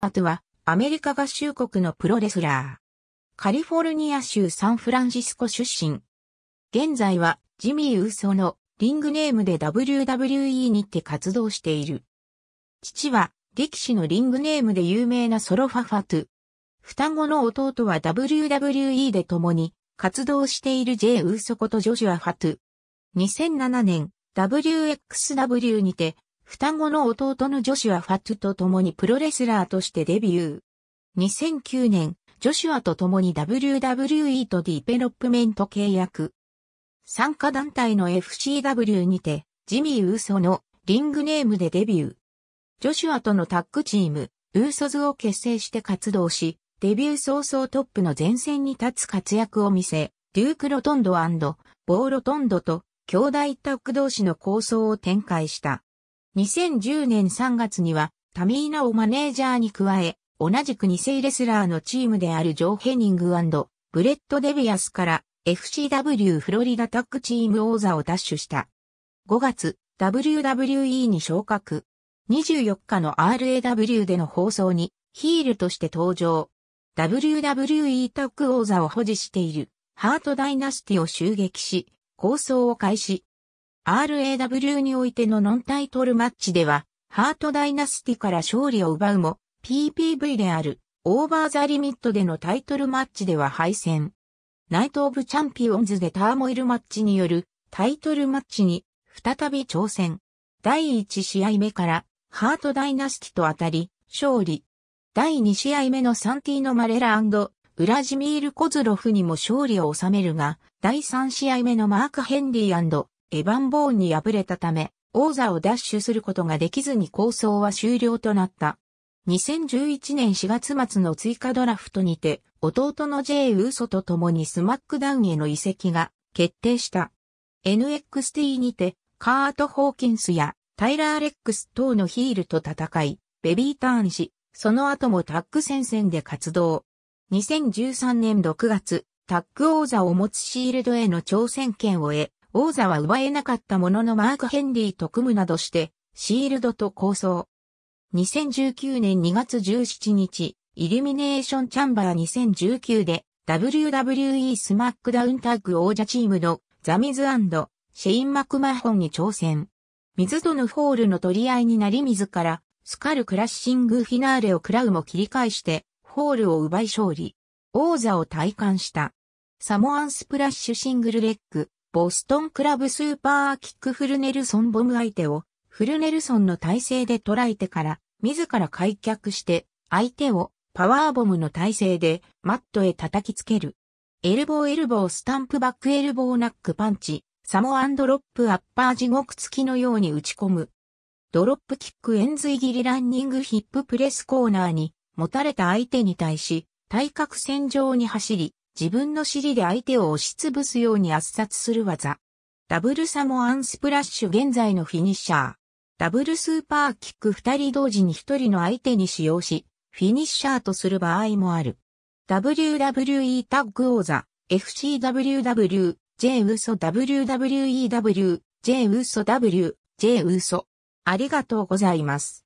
アトは、アメリカ合衆国のプロレスラー。カリフォルニア州サンフランシスコ出身。現在は、ジミー・ウーソのリングネームで WWE にて活動している。父は、力士のリングネームで有名なソロファファトゥ。双子の弟は WWE で共に活動している J ウーソことジョジュア・ファトゥ。2007年、WXW にて双子の弟のジョシュア・ファットと共にプロレスラーとしてデビュー。2009年、ジョシュアと共に WWE とディベロップメント契約。参加団体の FCW にて、ジミー・ウーソのリングネームでデビュー。ジョシュアとのタッグチーム、ウーソズを結成して活動し、デビュー早々トップの前線に立つ活躍を見せ、デューク・ロトンドボー・ロトンドと兄弟タッグ同士の構想を展開した。2010年3月にはタミーナをマネージャーに加え、同じく2世レスラーのチームであるジョー・ヘニングブレット・デビアスから FCW フロリダタッグチーム王座を奪取した。5月、WWE に昇格。24日の RAW での放送にヒールとして登場。WWE タッグ王座を保持しているハートダイナスティを襲撃し、構想を開始。RAW においてのノンタイトルマッチでは、ハートダイナスティから勝利を奪うも、PPV である、オーバーザリミットでのタイトルマッチでは敗戦。ナイト・オブ・チャンピオンズでターモイルマッチによるタイトルマッチに再び挑戦。第1試合目からハート・ダイナスティと当たり勝利。第2試合目のサンティーノ・マレラウラジミール・コズロフにも勝利を収めるが、第3試合目のマーク・ヘンリーエヴァン・ボーンに敗れたため、王座を奪取することができずに構想は終了となった。2011年4月末の追加ドラフトにて、弟の J. ウーソと共にスマックダウンへの移籍が決定した。NXT にて、カート・ホーキンスやタイラー・レックス等のヒールと戦い、ベビーターンし、その後もタッグ戦線で活動。2013年6月、タッグ王座を持つシールドへの挑戦権を得、王座は奪えなかったもののマーク・ヘンリーと組むなどして、シールドと構想。2019年2月17日、イルミネーションチャンバー2019で、WWE スマックダウンタッグ王者チームのザミズシェイン・マクマホンに挑戦。水とのホールの取り合いになり自ら、スカルクラッシングフィナーレを食らうも切り返して、ホールを奪い勝利。王座を体感した。サモアンスプラッシュシングルレッグ、ボストンクラブスーパーキックフルネルソンボム相手をフルネルソンの体勢で捉えてから自ら開脚して相手をパワーボムの体勢でマットへ叩きつける。エルボーエルボースタンプバックエルボーナックパンチ、サモアンドロップアッパー地獄付きのように打ち込む。ドロップキック円髄切りランニングヒッププレスコーナーに持たれた相手に対し対角線上に走り、自分の尻で相手を押しつぶすように圧殺する技。ダブルサモアンスプラッシュ現在のフィニッシャー。ダブルスーパーキック二人同時に一人の相手に使用し、フィニッシャーとする場合もある。WWE タッグ王座、FCWW、J ウソ WWEW、J ウソ W、J ウソ。ありがとうございます。